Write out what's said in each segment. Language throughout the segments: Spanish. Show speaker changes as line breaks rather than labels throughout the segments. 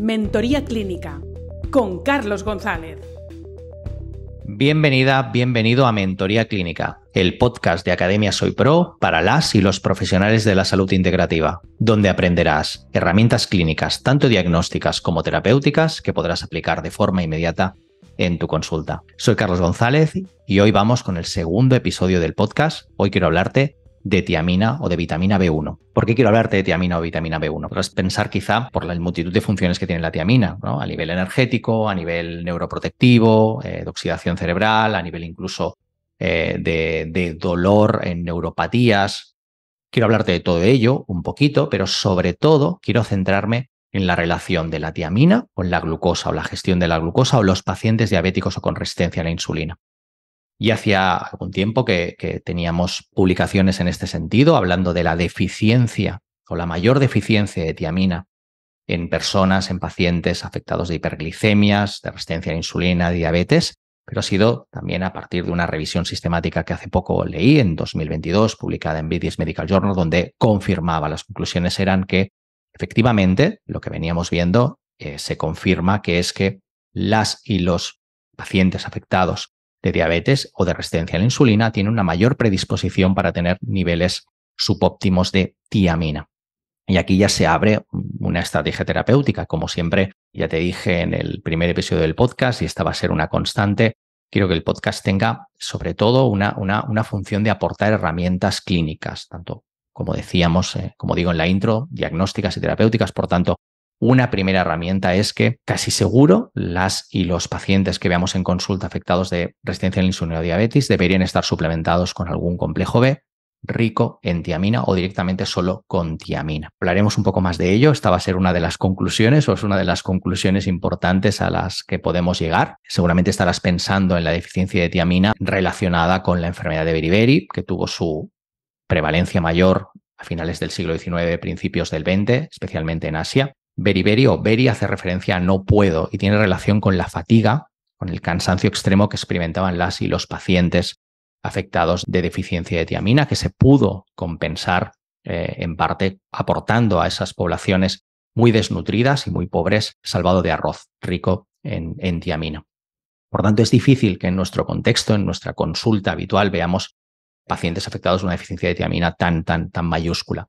Mentoría Clínica con Carlos González. Bienvenida, bienvenido a Mentoría Clínica, el podcast de Academia Soy Pro para las y los profesionales de la salud integrativa, donde aprenderás herramientas clínicas, tanto diagnósticas como terapéuticas, que podrás aplicar de forma inmediata en tu consulta. Soy Carlos González y hoy vamos con el segundo episodio del podcast. Hoy quiero hablarte de tiamina o de vitamina B1. ¿Por qué quiero hablarte de tiamina o vitamina B1? Podrás pensar quizá por la multitud de funciones que tiene la tiamina, a nivel energético, a nivel neuroprotectivo, eh, de oxidación cerebral, a nivel incluso eh, de dolor en neuropatías. Quiero hablarte de todo ello un poquito, pero sobre todo quiero centrarme en la relación de la tiamina con la glucosa o la gestión de la glucosa o los pacientes diabéticos o con resistencia a la insulina. Y hacía algún tiempo que, teníamos publicaciones en este sentido, hablando de la deficiencia o la mayor deficiencia de tiamina en personas, en pacientes afectados de hiperglicemias, de resistencia a la insulina, diabetes, pero ha sido también a partir de una revisión sistemática que hace poco leí en 2022, publicada en BDS Medical Journal, donde confirmaba, las conclusiones eran que efectivamente lo que veníamos viendo eh, se confirma que es que las y los pacientes afectados diabetes o de resistencia a la insulina tiene una mayor predisposición para tener niveles subóptimos de tiamina. Y aquí ya se abre una estrategia terapéutica. Como siempre, ya te dije en el primer episodio del podcast, y esta va a ser una constante, quiero que el podcast tenga sobre todo una, una, una función de aportar herramientas clínicas, tanto como decíamos, eh, como digo en la intro, diagnósticas y terapéuticas, por tanto, una primera herramienta es que casi seguro las y los pacientes que veamos en consulta afectados de resistencia al la insulina o diabetes deberían estar suplementados con algún complejo B rico en tiamina o directamente solo con tiamina. Hablaremos un poco más de ello. Esta va a ser una de las conclusiones o es una de las conclusiones importantes a las que podemos llegar. Seguramente estarás pensando en la deficiencia de tiamina relacionada con la enfermedad de Beriberi, que tuvo su prevalencia mayor a finales del siglo XIX, principios del XX, especialmente en Asia, Beriberi o beri hace referencia a no puedo y tiene relación con la fatiga, con el cansancio extremo que experimentaban las y los pacientes afectados de deficiencia de tiamina, que se pudo compensar eh, en parte aportando a esas poblaciones muy desnutridas y muy pobres salvado de arroz rico en, tiamina. Por tanto, es difícil que en nuestro contexto, en nuestra consulta habitual, veamos pacientes afectados de una deficiencia de tiamina tan, tan, tan mayúscula.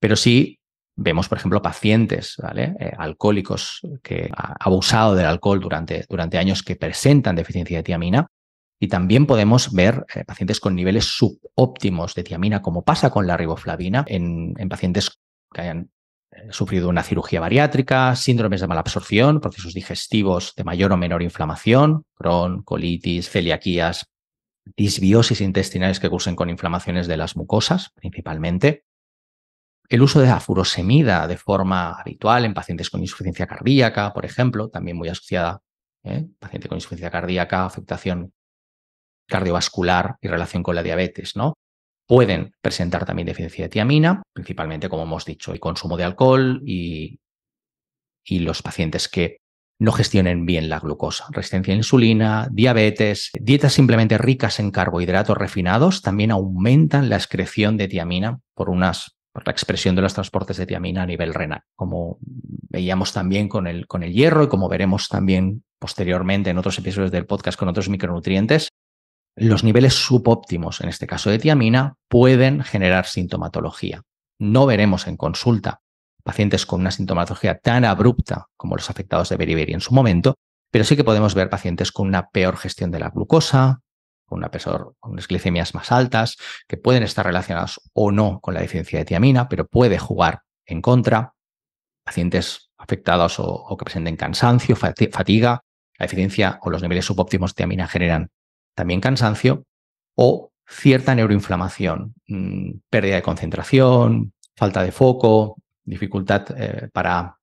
Pero sí Vemos, por ejemplo, pacientes eh, alcohólicos que han abusado del alcohol durante, durante años que presentan deficiencia de tiamina y también podemos ver eh, pacientes con niveles subóptimos de tiamina, como pasa con la riboflavina, en, pacientes que hayan eh, sufrido una cirugía bariátrica, síndromes de malabsorción, procesos digestivos de mayor o menor inflamación, Crohn, colitis, celiaquías, disbiosis intestinales que cursen con inflamaciones de las mucosas principalmente. El uso de afurosemida de forma habitual en pacientes con insuficiencia cardíaca, por ejemplo, también muy asociada, ¿eh? paciente con insuficiencia cardíaca, afectación cardiovascular y relación con la diabetes, ¿no? Pueden presentar también deficiencia de tiamina, principalmente, como hemos dicho, el consumo de alcohol y, y los pacientes que no gestionen bien la glucosa. Resistencia a insulina, diabetes, dietas simplemente ricas en carbohidratos refinados también aumentan la excreción de tiamina por unas la expresión de los transportes de tiamina a nivel renal, como veíamos también con el, con el hierro y como veremos también posteriormente en otros episodios del podcast con otros micronutrientes, los niveles subóptimos, en este caso de tiamina, pueden generar sintomatología. No veremos en consulta pacientes con una sintomatología tan abrupta como los afectados de beriberi en su momento, pero sí que podemos ver pacientes con una peor gestión de la glucosa, con unas glicemias más altas, que pueden estar relacionadas o no con la deficiencia de tiamina, pero puede jugar en contra. Pacientes afectados o, que presenten cansancio, fatiga, la deficiencia o los niveles subóptimos de tiamina generan también cansancio o cierta neuroinflamación, mm, pérdida de concentración, falta de foco, dificultad eh, para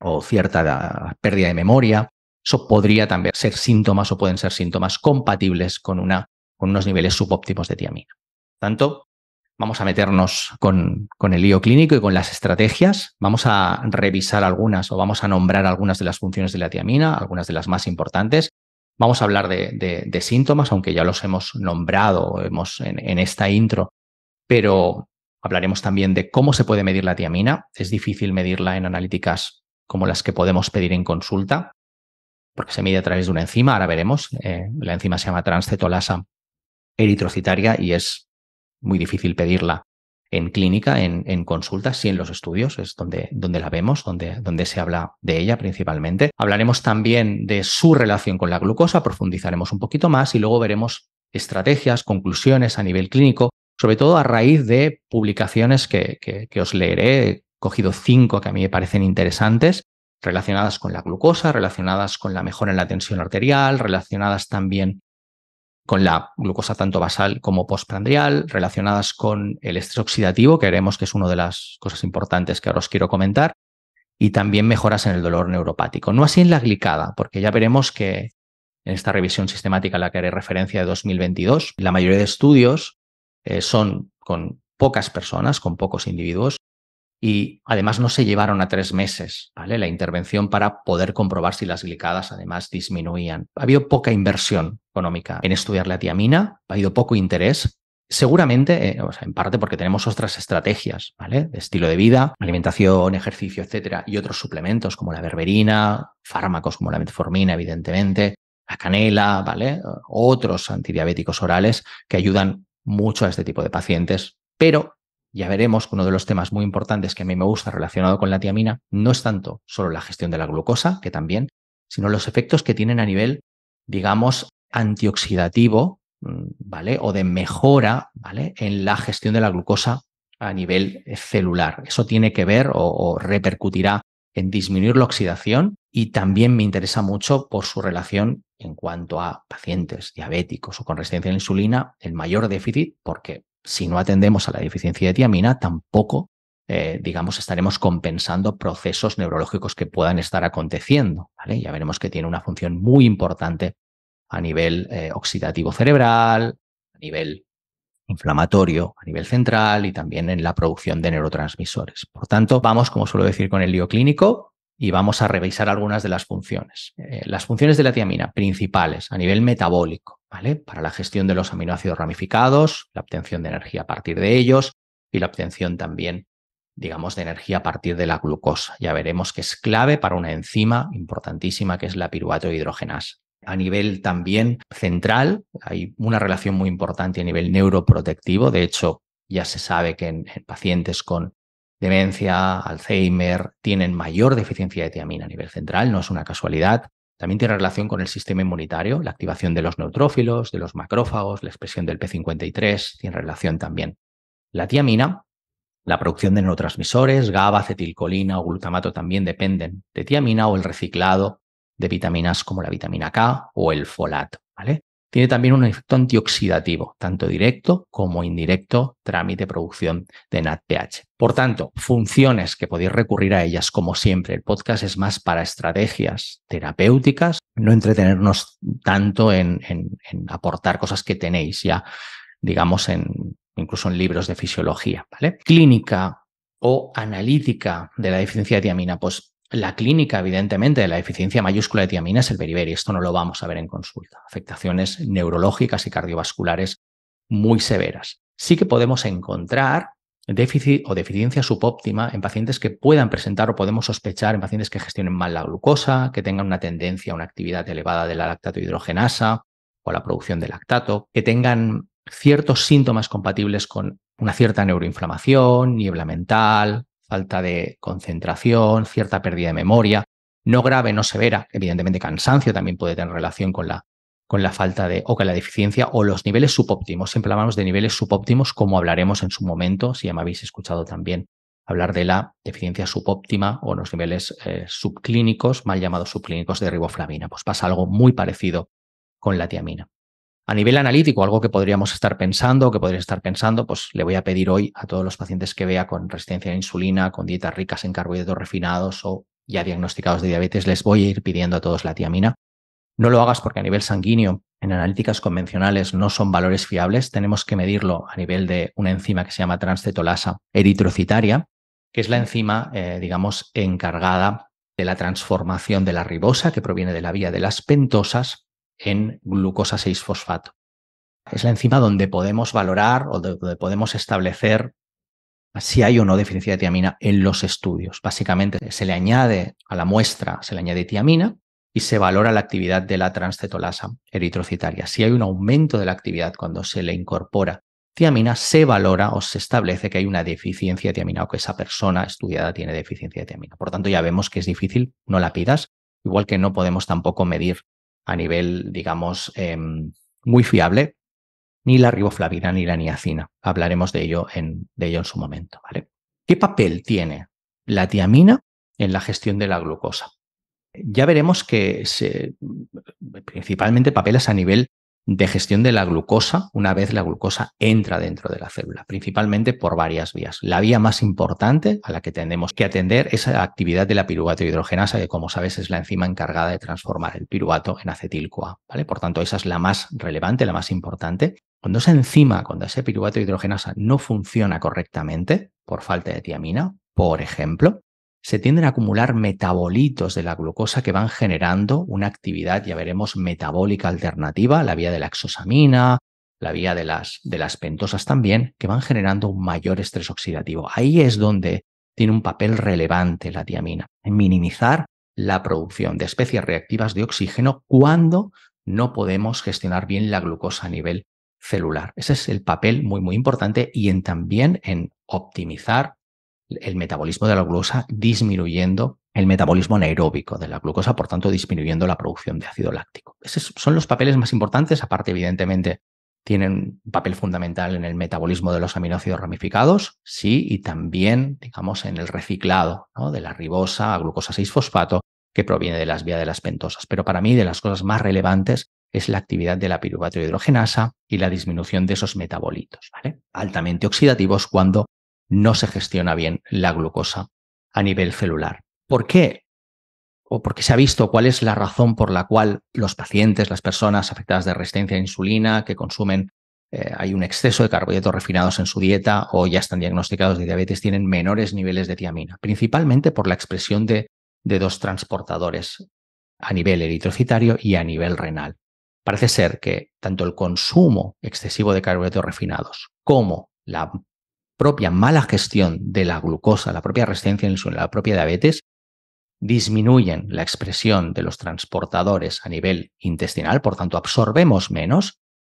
o cierta pérdida de memoria, eso podría también ser síntomas o pueden ser síntomas compatibles con, con unos niveles subóptimos de tiamina. Tanto, vamos a meternos con, el lío clínico y con las estrategias. Vamos a revisar algunas o vamos a nombrar algunas de las funciones de la tiamina, algunas de las más importantes. Vamos a hablar de, síntomas, aunque ya los hemos nombrado hemos, en esta intro, pero hablaremos también de cómo se puede medir la tiamina. Es difícil medirla en analíticas como las que podemos pedir en consulta porque se mide a través de una enzima, ahora veremos. Eh, la enzima se llama transcetolasa eritrocitaria y es muy difícil pedirla en clínica, en, consultas y en los estudios, es donde, donde la vemos, donde, donde, se habla de ella principalmente. Hablaremos también de su relación con la glucosa, profundizaremos un poquito más y luego veremos estrategias, conclusiones a nivel clínico, sobre todo a raíz de publicaciones que, que os leeré. He cogido cinco que a mí me parecen interesantes relacionadas con la glucosa, relacionadas con la mejora en la tensión arterial, relacionadas también con la glucosa tanto basal como postprandial, relacionadas con el estrés oxidativo, que veremos que es una de las cosas importantes que ahora os quiero comentar, y también mejoras en el dolor neuropático. No así en la glicada, porque ya veremos que en esta revisión sistemática a la que haré referencia de 2022, la mayoría de estudios eh, son con pocas personas, con pocos individuos, y además no se llevaron a tres meses ¿vale? la intervención para poder comprobar si las glicadas además disminuían. Ha habido poca inversión económica en estudiar la tiamina, ha habido poco interés. Seguramente, eh, en parte porque tenemos otras estrategias, ¿vale? De estilo de vida, alimentación, ejercicio, etcétera, y otros suplementos como la berberina, fármacos como la metformina, evidentemente, la canela, ¿vale? Otros antidiabéticos orales que ayudan mucho a este tipo de pacientes, pero ya veremos que uno de los temas muy importantes que a mí me gusta relacionado con la tiamina no es tanto solo la gestión de la glucosa, que también, sino los efectos que tienen a nivel, digamos, antioxidativo, mm, ¿vale? O de mejora, ¿vale? En la gestión de la glucosa a nivel eh, celular. Eso tiene que ver o, o repercutirá en disminuir la oxidación y también me interesa mucho por su relación en cuanto a pacientes diabéticos o con resistencia a la insulina, el mayor déficit, porque si no atendemos a la deficiencia de tiamina, tampoco, eh, digamos, estaremos compensando procesos neurológicos que puedan estar aconteciendo. Ya veremos que tiene una función muy importante a nivel eh, oxidativo cerebral, a nivel inflamatorio, a nivel central y también en la producción de neurotransmisores. Por tanto, vamos, como suelo decir, con el lío clínico y vamos a revisar algunas de las funciones. Eh, las funciones de la tiamina principales a nivel metabólico, ¿vale? Para la gestión de los aminoácidos ramificados, la obtención de energía a partir de ellos y la obtención también, digamos, de energía a partir de la glucosa. Ya veremos que es clave para una enzima importantísima que es la piruvato hidrogenasa. A nivel también central, hay una relación muy importante a nivel neuroprotectivo. De hecho, ya se sabe que en pacientes con demencia, Alzheimer, tienen mayor deficiencia de tiamina a nivel central, no es una casualidad. También tiene relación con el sistema inmunitario, la activación de los neutrófilos, de los macrófagos, la expresión del P53, tiene relación también. La tiamina, la producción de neurotransmisores, GABA, acetilcolina o glutamato también dependen de tiamina o el reciclado de vitaminas como la vitamina K o el folato, ¿vale? tiene también un efecto antioxidativo, tanto directo como indirecto, trámite producción de NADPH. Por tanto, funciones que podéis recurrir a ellas, como siempre, el podcast es más para estrategias terapéuticas, no entretenernos tanto en, aportar cosas que tenéis ya, digamos, en, incluso en libros de fisiología, Clínica o analítica de la deficiencia de tiamina, pues la clínica, evidentemente, de la deficiencia mayúscula de tiamina es el beriberi. Esto no lo vamos a ver en consulta. Afectaciones neurológicas y cardiovasculares muy severas. Sí que podemos encontrar déficit o deficiencia subóptima en pacientes que puedan presentar o podemos sospechar en pacientes que gestionen mal la glucosa, que tengan una tendencia a una actividad elevada de la lactato hidrogenasa o la producción de lactato, que tengan ciertos síntomas compatibles con una cierta neuroinflamación, niebla mental, falta de concentración, cierta pérdida de memoria, no grave, no severa, evidentemente cansancio también puede tener relación con la, con la falta de o con la deficiencia o los niveles subóptimos. Siempre hablamos de niveles subóptimos como hablaremos en su momento, si ya me habéis escuchado también hablar de la deficiencia subóptima o los niveles eh, subclínicos, mal llamados subclínicos de riboflavina. Pues pasa algo muy parecido con la tiamina. A nivel analítico, algo que podríamos estar pensando, que podría estar pensando, pues le voy a pedir hoy a todos los pacientes que vea con resistencia a la insulina, con dietas ricas en carbohidratos refinados o ya diagnosticados de diabetes, les voy a ir pidiendo a todos la tiamina. No lo hagas porque a nivel sanguíneo, en analíticas convencionales, no son valores fiables. Tenemos que medirlo a nivel de una enzima que se llama transcetolasa eritrocitaria, que es la enzima, eh, digamos, encargada de la transformación de la ribosa, que proviene de la vía de las pentosas, en glucosa 6-fosfato. Es la enzima donde podemos valorar o donde podemos establecer si hay o no deficiencia de tiamina en los estudios. Básicamente se le añade a la muestra, se le añade tiamina y se valora la actividad de la transcetolasa eritrocitaria. Si hay un aumento de la actividad cuando se le incorpora tiamina, se valora o se establece que hay una deficiencia de tiamina o que esa persona estudiada tiene deficiencia de tiamina. Por tanto, ya vemos que es difícil, no la pidas, igual que no podemos tampoco medir a nivel, digamos, em, muy fiable, ni la riboflavina ni la niacina. Hablaremos de ello en, de ello en su momento. ¿vale? ¿Qué papel tiene la tiamina en la gestión de la glucosa? Ya veremos que se, principalmente papeles papel a nivel de gestión de la glucosa una vez la glucosa entra dentro de la célula, principalmente por varias vías. La vía más importante a la que tenemos que atender es la actividad de la piruvato hidrogenasa, que como sabes es la enzima encargada de transformar el piruvato en acetilcoa ¿vale? Por tanto, esa es la más relevante, la más importante. Cuando esa enzima, cuando ese piruvato hidrogenasa no funciona correctamente por falta de tiamina, por ejemplo, se tienden a acumular metabolitos de la glucosa que van generando una actividad, ya veremos, metabólica alternativa, la vía de la exosamina, la vía de las, de las pentosas también, que van generando un mayor estrés oxidativo. Ahí es donde tiene un papel relevante la tiamina, en minimizar la producción de especies reactivas de oxígeno cuando no podemos gestionar bien la glucosa a nivel celular. Ese es el papel muy, muy importante y en, también en optimizar el metabolismo de la glucosa disminuyendo el metabolismo anaeróbico de la glucosa, por tanto disminuyendo la producción de ácido láctico. Esos son los papeles más importantes, aparte evidentemente tienen un papel fundamental en el metabolismo de los aminoácidos ramificados, sí, y también, digamos, en el reciclado de la ribosa a glucosa 6-fosfato que proviene de las vías de las pentosas. Pero para mí, de las cosas más relevantes es la actividad de la piruvato hidrogenasa y la disminución de esos metabolitos, ¿vale? altamente oxidativos cuando no se gestiona bien la glucosa a nivel celular. ¿Por qué? O porque se ha visto cuál es la razón por la cual los pacientes, las personas afectadas de resistencia a insulina, que consumen, eh, hay un exceso de carbohidratos refinados en su dieta o ya están diagnosticados de diabetes, tienen menores niveles de tiamina, principalmente por la expresión de, de dos transportadores a nivel eritrocitario y a nivel renal. Parece ser que tanto el consumo excesivo de carbohidratos refinados como la propia mala gestión de la glucosa, la propia resistencia a la insulina, la propia diabetes, disminuyen la expresión de los transportadores a nivel intestinal, por tanto absorbemos menos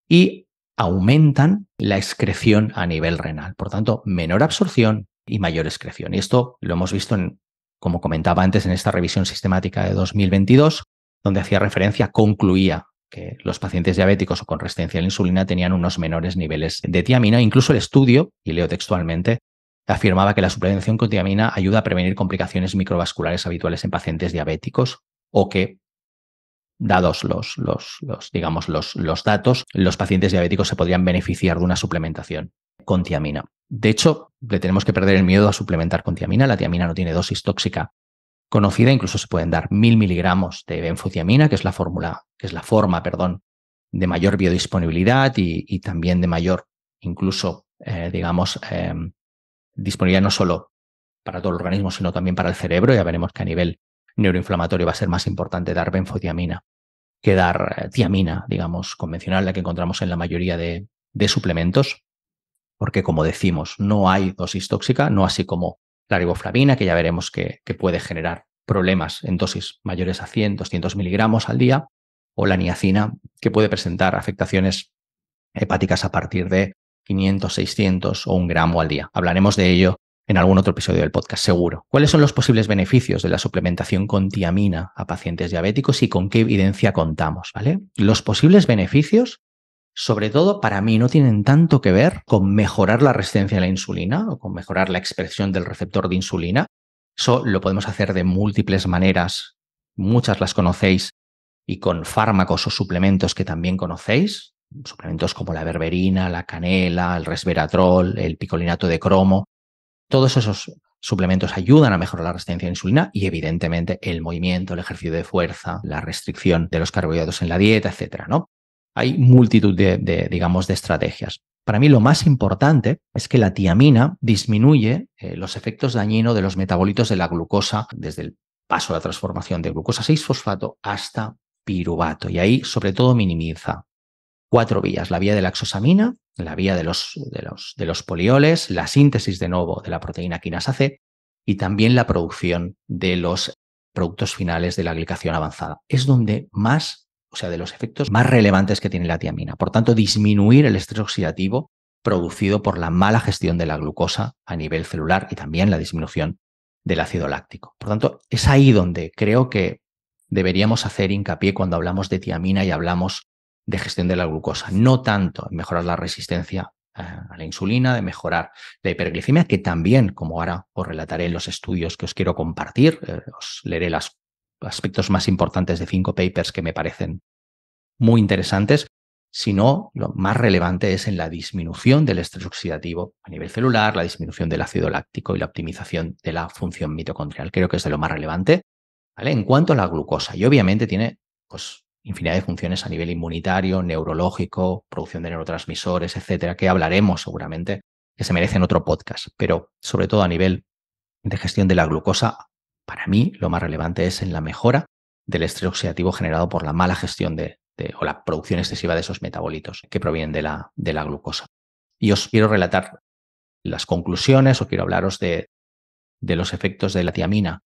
y aumentan la excreción a nivel renal. Por tanto, menor absorción y mayor excreción. Y esto lo hemos visto, en, como comentaba antes, en esta revisión sistemática de 2022, donde hacía referencia, concluía que los pacientes diabéticos o con resistencia a la insulina tenían unos menores niveles de tiamina. Incluso el estudio, y leo textualmente, afirmaba que la suplementación con tiamina ayuda a prevenir complicaciones microvasculares habituales en pacientes diabéticos o que, dados los, los, digamos, los datos, los pacientes diabéticos se podrían beneficiar de una suplementación con tiamina. De hecho, le tenemos que perder el miedo a suplementar con tiamina. La tiamina no tiene dosis tóxica conocida, incluso se pueden dar mil miligramos de benfociamina, que es la fórmula, que es la forma, perdón, de mayor biodisponibilidad y, también de mayor, incluso, eh, digamos, em, disponibilidad no solo para todo el organismo, sino también para el cerebro. Ya veremos que a nivel neuroinflamatorio va a ser más importante dar benfotiamina que dar eh, tiamina, digamos, convencional, la que encontramos en la mayoría de suplementos, porque como decimos, no hay dosis tóxica, no así como la riboflavina, que ya veremos que, puede generar problemas en dosis mayores a 100, 200 miligramos al día, o la niacina, que puede presentar afectaciones hepáticas a partir de 500, 600 o un gramo al día. Hablaremos de ello en algún otro episodio del podcast, seguro. ¿Cuáles son los posibles beneficios de la suplementación con tiamina a pacientes diabéticos y con qué evidencia contamos? ¿vale? Los posibles beneficios sobre todo para mí no tienen tanto que ver con mejorar la resistencia a la insulina o con mejorar la expresión del receptor de insulina. Eso lo podemos hacer de múltiples maneras, muchas las conocéis, y con fármacos o suplementos que también conocéis, suplementos como la berberina, la canela, el resveratrol, el picolinato de cromo. Todos esos suplementos ayudan a mejorar la resistencia a la insulina y evidentemente el movimiento, el ejercicio de fuerza, la restricción de los carbohidratos en la dieta, etcétera, ¿no? Hay multitud de, digamos, de estrategias. Para mí lo más importante es que la tiamina disminuye eh, los efectos dañinos de los metabolitos de la glucosa desde el paso a la transformación de glucosa 6-fosfato hasta piruvato. Y ahí, sobre todo, minimiza cuatro vías. La vía de la xosamina, la vía de los, de los, de los polioles, la síntesis de nuevo de la proteína quinasa C y también la producción de los productos finales de la glicación avanzada. Es donde más o sea, de los efectos más relevantes que tiene la tiamina. Por tanto, disminuir el estrés oxidativo producido por la mala gestión de la glucosa a nivel celular y también la disminución del ácido láctico. Por tanto, es ahí donde creo que deberíamos hacer hincapié cuando hablamos de tiamina y hablamos de gestión de la glucosa, no tanto en mejorar la resistencia eh, a la insulina, de mejorar la hiperglicemia, que también, como ahora os relataré en los estudios que os quiero compartir, eh, os leeré las aspectos más importantes de cinco papers que me parecen muy interesantes, sino lo más relevante es en la disminución del estrés oxidativo a nivel celular, la disminución del ácido láctico y la optimización de la función mitocondrial. Creo que es de lo más relevante. ¿vale? En cuanto a la glucosa, y obviamente tiene pues, infinidad de funciones a nivel inmunitario, neurológico, producción de neurotransmisores, etcétera, que hablaremos seguramente, que se merecen otro podcast, pero sobre todo a nivel de gestión de la glucosa, para mí lo más relevante es en la mejora del estrés oxidativo generado por la mala gestión de, o la producción excesiva de esos metabolitos que provienen de la, de la glucosa. Y os quiero relatar las conclusiones o quiero hablaros de, los efectos de la tiamina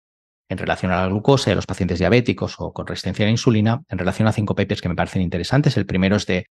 en relación a la glucosa y a los pacientes diabéticos o con resistencia a la insulina, en relación a cinco papers que me parecen interesantes. El primero es de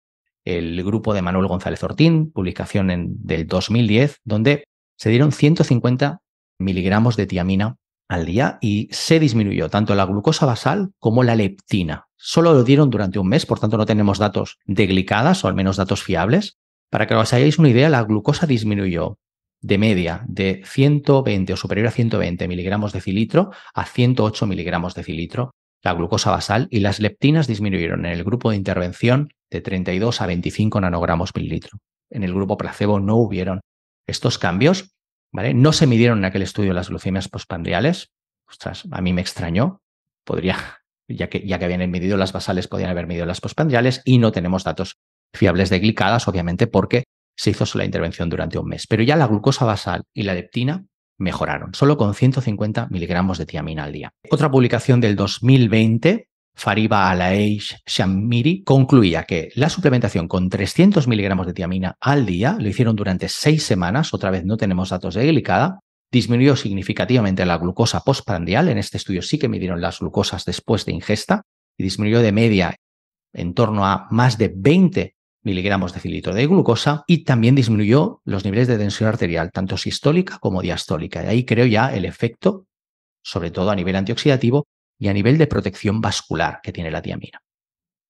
el grupo de Manuel González Ortín, publicación en, del 2010, donde se dieron 150 miligramos de tiamina al día y se disminuyó tanto la glucosa basal como la leptina. Solo lo dieron durante un mes, por tanto no tenemos datos de glicadas o al menos datos fiables. Para que os hagáis una idea, la glucosa disminuyó de media de 120 o superior a 120 miligramos de cilitro a 108 miligramos de cilitro. la glucosa basal y las leptinas disminuyeron en el grupo de intervención de 32 a 25 nanogramos mililitro. En el grupo placebo no hubieron estos cambios no se midieron en aquel estudio las glucemias pospandriales, Ostras, a mí me extrañó. Podría, ya que, ya que habían medido las basales, podían haber medido las pospandriales y no tenemos datos fiables de glicadas, obviamente, porque se hizo solo la intervención durante un mes. Pero ya la glucosa basal y la leptina mejoraron, solo con 150 miligramos de tiamina al día. Otra publicación del 2020 Fariba Alaei Shamiri concluía que la suplementación con 300 miligramos de tiamina al día, lo hicieron durante seis semanas, otra vez no tenemos datos de glicada, disminuyó significativamente la glucosa postprandial, en este estudio sí que midieron las glucosas después de ingesta, y disminuyó de media en torno a más de 20 miligramos de cilitro de glucosa y también disminuyó los niveles de tensión arterial, tanto sistólica como diastólica. Y ahí creo ya el efecto, sobre todo a nivel antioxidativo, y a nivel de protección vascular que tiene la tiamina.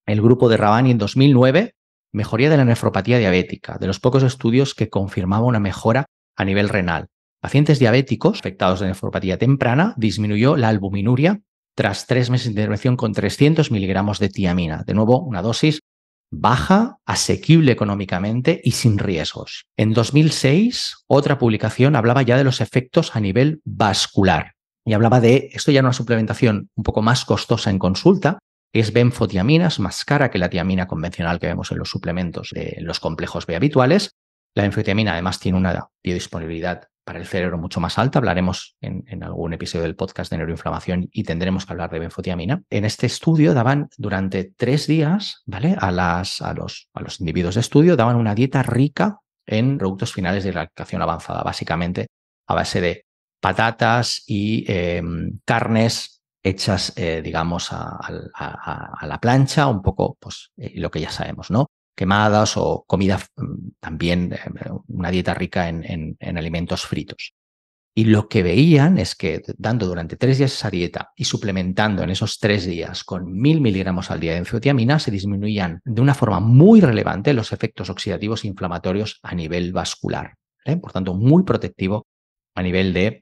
El grupo de Rabani en 2009, mejoría de la nefropatía diabética, de los pocos estudios que confirmaba una mejora a nivel renal. Pacientes diabéticos afectados de nefropatía temprana disminuyó la albuminuria tras tres meses de intervención con 300 miligramos de tiamina. De nuevo, una dosis baja, asequible económicamente y sin riesgos. En 2006, otra publicación hablaba ya de los efectos a nivel vascular y hablaba de, esto ya una suplementación un poco más costosa en consulta, es benfotiaminas, más cara que la tiamina convencional que vemos en los suplementos de los complejos B habituales. La benfotiamina además tiene una biodisponibilidad para el cerebro mucho más alta. Hablaremos en, algún episodio del podcast de neuroinflamación y tendremos que hablar de benfotiamina. En este estudio daban durante tres días, ¿vale? A, las, a, los, a los individuos de estudio daban una dieta rica en productos finales de hidratación avanzada, básicamente a base de patatas y em, carnes hechas, eh, digamos, a, la plancha, un poco pues, eh, lo que ya sabemos, ¿no? Quemadas o comida, mm, también eh, una dieta rica en, alimentos fritos. Y lo que veían es que dando durante tres días esa dieta y suplementando en esos tres días con mil miligramos al día de enfeotiamina, se disminuían de una forma muy relevante los efectos oxidativos e inflamatorios a nivel vascular. Por tanto, muy protectivo a nivel de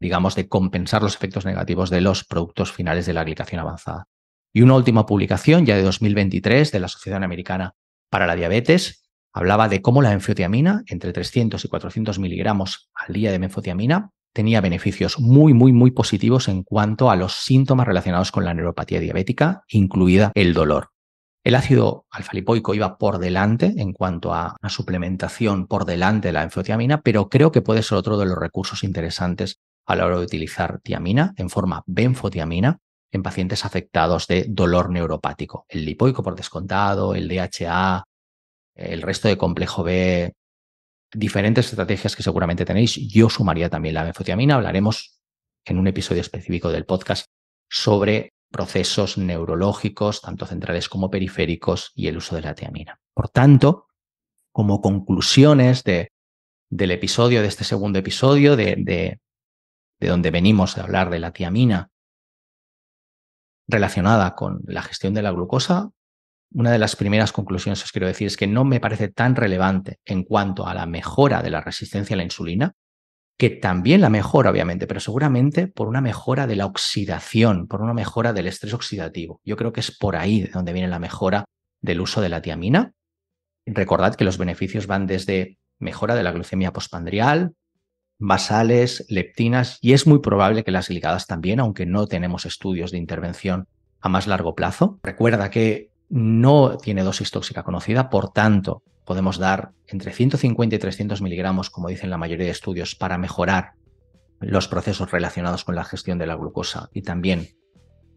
digamos, de compensar los efectos negativos de los productos finales de la glicación avanzada. Y una última publicación, ya de 2023, de la Sociedad Americana para la Diabetes, hablaba de cómo la enfotiamina, entre 300 y 400 miligramos al día de menfotiamina, tenía beneficios muy, muy, muy positivos en cuanto a los síntomas relacionados con la neuropatía diabética, incluida el dolor. El ácido alfa-lipoico iba por delante en cuanto a la suplementación por delante de la enfotiamina, pero creo que puede ser otro de los recursos interesantes a la hora de utilizar tiamina en forma benfotiamina en pacientes afectados de dolor neuropático, el lipoico por descontado, el DHA, el resto de complejo B, diferentes estrategias que seguramente tenéis. Yo sumaría también la benfotiamina, hablaremos en un episodio específico del podcast sobre procesos neurológicos, tanto centrales como periféricos, y el uso de la tiamina. Por tanto, como conclusiones de, del episodio, de este segundo episodio, de, de donde venimos de hablar de la tiamina, relacionada con la gestión de la glucosa, una de las primeras conclusiones que os quiero decir es que no me parece tan relevante en cuanto a la mejora de la resistencia a la insulina, que también la mejora, obviamente, pero seguramente por una mejora de la oxidación, por una mejora del estrés oxidativo. Yo creo que es por ahí de donde viene la mejora del uso de la tiamina. Recordad que los beneficios van desde mejora de la glucemia postpandrial, basales, leptinas, y es muy probable que las glicadas también, aunque no tenemos estudios de intervención a más largo plazo. Recuerda que no tiene dosis tóxica conocida, por tanto, podemos dar entre 150 y 300 miligramos, como dicen la mayoría de estudios, para mejorar los procesos relacionados con la gestión de la glucosa y también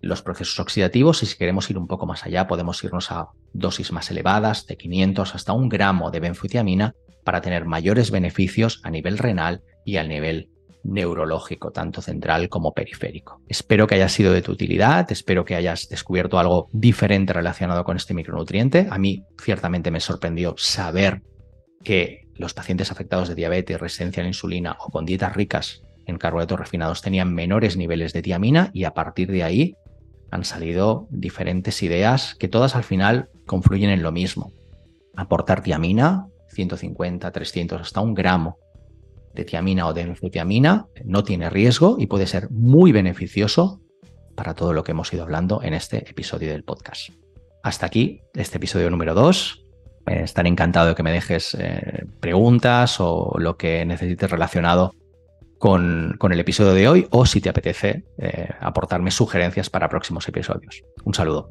los procesos oxidativos y si queremos ir un poco más allá podemos irnos a dosis más elevadas de 500 hasta un gramo de benfotiamina para tener mayores beneficios a nivel renal y al nivel neurológico, tanto central como periférico. Espero que haya sido de tu utilidad, espero que hayas descubierto algo diferente relacionado con este micronutriente. A mí ciertamente me sorprendió saber que los pacientes afectados de diabetes, resistencia a la insulina o con dietas ricas en carbohidratos refinados tenían menores niveles de tiamina y a partir de ahí han salido diferentes ideas que todas al final confluyen en lo mismo. Aportar tiamina, 150, 300, hasta un gramo de tiamina o de flutiamina, no tiene riesgo y puede ser muy beneficioso para todo lo que hemos ido hablando en este episodio del podcast. Hasta aquí este episodio número 2. Eh, estaré encantado de que me dejes eh, preguntas o lo que necesites relacionado con, el episodio de hoy o si te apetece eh, aportarme sugerencias para próximos episodios. Un saludo.